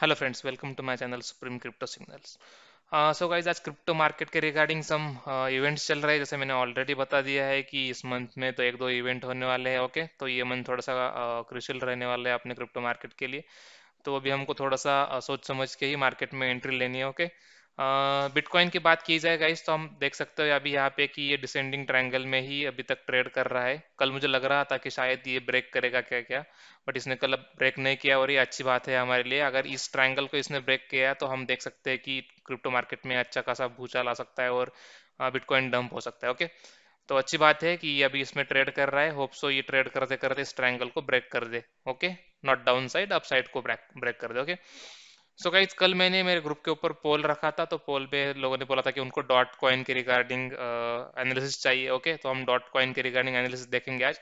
Hello friends welcome to my channel supreme crypto signals so guys आज crypto market के regarding some events चल रहे हैं जैसे मैंने ऑलरेडी बता दिया है कि इस मंथ में तो एक दो इवेंट होने वाले हैं ओके okay? तो ये मंथ थोड़ा सा क्रिशियल uh, रहने वाला है अपने क्रिप्टो मार्केट के लिए तो अभी हमको थोड़ा सा uh, सोच समझ के ही मार्केट में एंट्री लेनी है ओके okay? बिटकॉइन की बात की जाए गाइस तो हम देख सकते हो अभी यहाँ पे कि ये डिसेंडिंग ट्रायंगल में ही अभी तक ट्रेड कर रहा है कल मुझे लग रहा था कि शायद ये ब्रेक करेगा क्या क्या बट इसने कल अब ब्रेक नहीं किया और ये अच्छी बात है हमारे लिए अगर इस ट्रायंगल को इसने ब्रेक किया तो हम देख सकते हैं कि क्रिप्टो मार्केट में अच्छा खासा भूचाल आ सकता है और बिटकॉइन डंप हो सकता है ओके तो अच्छी बात है कि ये अभी इसमें ट्रेड कर रहा है होप सो ये ट्रेड करते करते इस ट्रायंगल को ब्रेक कर दे okay not down side up side को ब्रेक ब्रेक कर दे ओके सो so गाइज कल मैंने मेरे ग्रुप के ऊपर पोल रखा था तो पोल पे लोगों ने बोला था कि उनको डॉट कॉइन के रिगार्डिंग एनालिसिस uh, चाहिए ओके okay? तो हम डॉट कॉइन के रिगार्डिंग एनालिसिस देखेंगे आज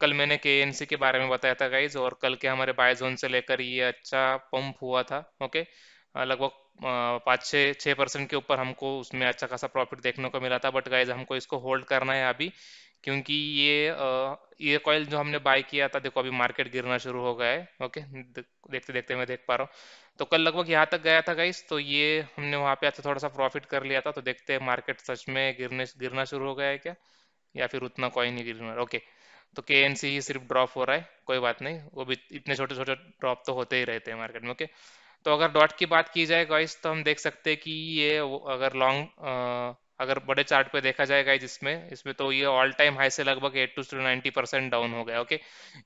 कल मैंने के के बारे में बताया था गाइज और कल के हमारे जोन से लेकर ये अच्छा पंप हुआ था ओके okay? लगभग पाँच छः छः परसेंट के ऊपर हमको उसमें अच्छा खासा प्रॉफिट देखने को मिला था बट गाइज हमको इसको होल्ड करना है अभी क्योंकि ये ये कॉयल जो हमने बाय किया था देखो अभी मार्केट गिरना शुरू हो गया है ओके देखते देखते मैं देख पा रहा हूँ तो कल लगभग यहाँ तक गया था गाइस तो ये हमने वहाँ पे अच्छा थोड़ा सा प्रॉफिट कर लिया था तो देखते हैं मार्केट सच में गिरने गिरना शुरू हो गया है क्या या फिर उतना कॉइन ही गिरना ओके तो के ही सिर्फ ड्रॉप हो रहा है कोई बात नहीं वो भी इतने छोटे छोटे ड्रॉप तो होते ही रहते हैं मार्केट में ओके तो अगर डॉट की बात की जाए गाइस तो हम देख सकते हैं कि ये अगर लॉन्ग अगर बड़े चार्ट पे देखा जाएगा जिसमें इसमें तो ये ऑल टाइम हाई से लगभग eight to ninety percent down हो गया ओके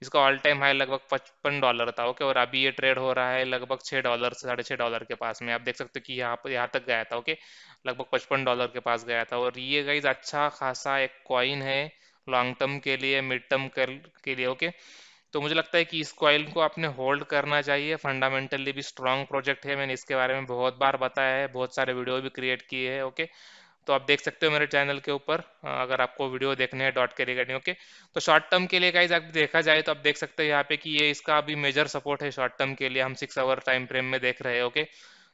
इसका ऑल टाइम हाई लगभग पचपन डॉलर था ओके और अभी ये ट्रेड हो रहा है लगभग छः डॉलर से साढ़े छः डॉलर के पास में आप देख सकते हो कि यहाँ पर यहाँ तक गया था ओके लगभग पचपन डॉलर के पास गया था और ये गाइज अच्छा खासा एक कॉइन है लॉन्ग टर्म के लिए मिड टर्म के लिए ओके तो मुझे लगता है कि इस कॉइल को आपने होल्ड करना चाहिए फंडामेंटली भी स्ट्रांग प्रोजेक्ट है मैंने इसके बारे में बहुत बार बताया है बहुत सारे वीडियो भी क्रिएट किए हैं ओके तो आप देख सकते हो मेरे चैनल के ऊपर अगर आपको वीडियो देखने हैं डॉट के रिगार्डिंग ओके तो शॉर्ट टर्म के लिए गाइज आप देखा जाए तो आप देख सकते हो यहाँ पे कि ये इसका अभी मेजर सपोर्ट है शॉर्ट टर्म के लिए हम सिक्स आवर टाइम फ्रेम में देख रहे हैं ओके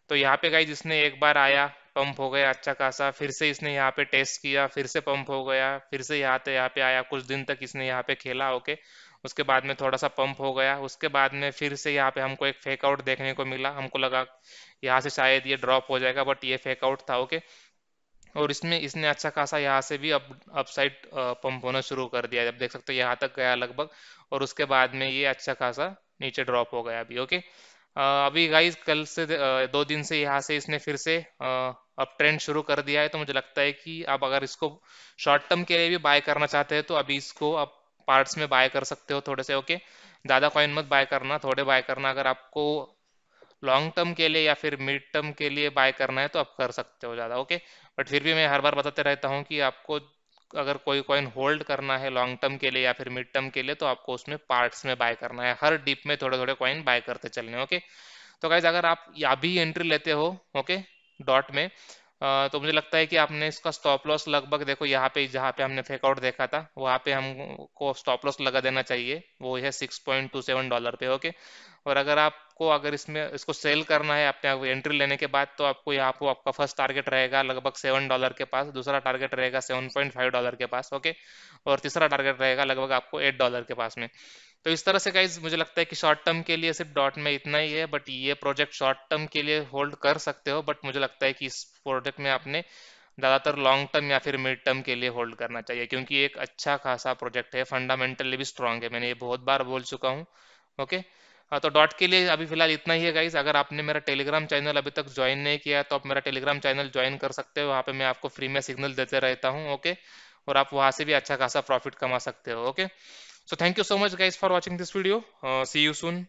तो यहाँ पे गाइज इसने एक बार आया पंप हो गया अच्छा खासा फिर से इसने यहाँ पे टेस्ट किया फिर से पंप हो गया फिर से यहाँ पे यहाँ पे आया कुछ दिन तक इसने यहाँ पे खेला ओके okay? उसके बाद में थोड़ा सा पंप हो गया उसके बाद में फिर से यहाँ पे हमको एक फेक आउट देखने को मिला हमको लगा यहाँ से शायद ये ड्रॉप हो जाएगा बट ये फेक आउट था ओके और इसमें इसने अच्छा खासा यहाँ से भी अप अपसाइड पंप होना शुरू कर दिया जब देख सकते हो यहाँ तक गया लगभग और उसके बाद में ये अच्छा खासा नीचे ड्रॉप हो गया अभी ओके अभी गाइज कल से दो दिन से यहाँ से इसने फिर से अब ट्रेंड शुरू कर दिया है तो मुझे लगता है कि आप अगर इसको शॉर्ट टर्म के लिए भी बाय करना चाहते हैं तो अभी इसको आप पार्ट्स में बाय कर सकते हो थोड़े से ओके ज़्यादा कॉइन मत बाय करना थोड़े बाय करना अगर आपको लॉन्ग टर्म के लिए या फिर मिड टर्म के लिए बाय करना है तो आप कर सकते हो ज़्यादा ओके बट फिर भी मैं हर बार बताते रहता हूँ कि आपको अगर कोई कॉइन होल्ड करना है लॉन्ग टर्म के लिए या फिर मिड टर्म के लिए तो आपको उसमें पार्ट्स में बाय करना है हर डिप में थोड़े थोड़े कॉइन बाय करते चलने ओके तो गाइज अगर आप अभी एंट्री लेते हो ओके डॉट में तो मुझे लगता है कि आपने इसका स्टॉप लॉस लगभग देखो यहाँ पे जहाँ पे हमने फेकआउट देखा था वहाँ पे हमको स्टॉप लॉस लगा देना चाहिए वो है six point two seven dollar पे ओके और अगर आप आपको अगर इसमें इसको सेल करना है आपने एंट्री लेने के बाद तो आपको यहाँ पर आपका फर्स्ट टारगेट रहेगा लगभग सेवन डॉलर के पास दूसरा टारगेट रहेगा सेवन पॉइंट फाइव डॉलर के पास ओके और तीसरा टारगेट रहेगा लगभग आपको एट डॉलर के पास में तो इस तरह से गाइज मुझे लगता है कि शॉर्ट टर्म के लिए सिर्फ डॉट में इतना ही है बट ये प्रोजेक्ट शॉर्ट टर्म के लिए होल्ड कर सकते हो बट मुझे लगता है कि इस प्रोजेक्ट में आपने ज़्यादातर लॉन्ग टर्म या फिर मिड टर्म के लिए होल्ड करना चाहिए क्योंकि एक अच्छा खासा प्रोजेक्ट है फंडामेंटली भी स्ट्रांग है मैंने ये बहुत बार बोल चुका हूँ ओके okay? हाँ, तो डॉट के लिए अभी फिलहाल इतना ही है गाइज अगर आपने मेरा टेलीग्राम चैनल अभी तक ज्वाइन नहीं किया तो आप मेरा टेलीग्राम चैनल ज्वाइन कर सकते हो वहाँ पे मैं आपको फ्री में सिग्नल देते रहता हूँ ओके और आप वहाँ से भी अच्छा खासा प्रॉफिट कमा सकते हो okay so thank you so much guys for watching this video see you soon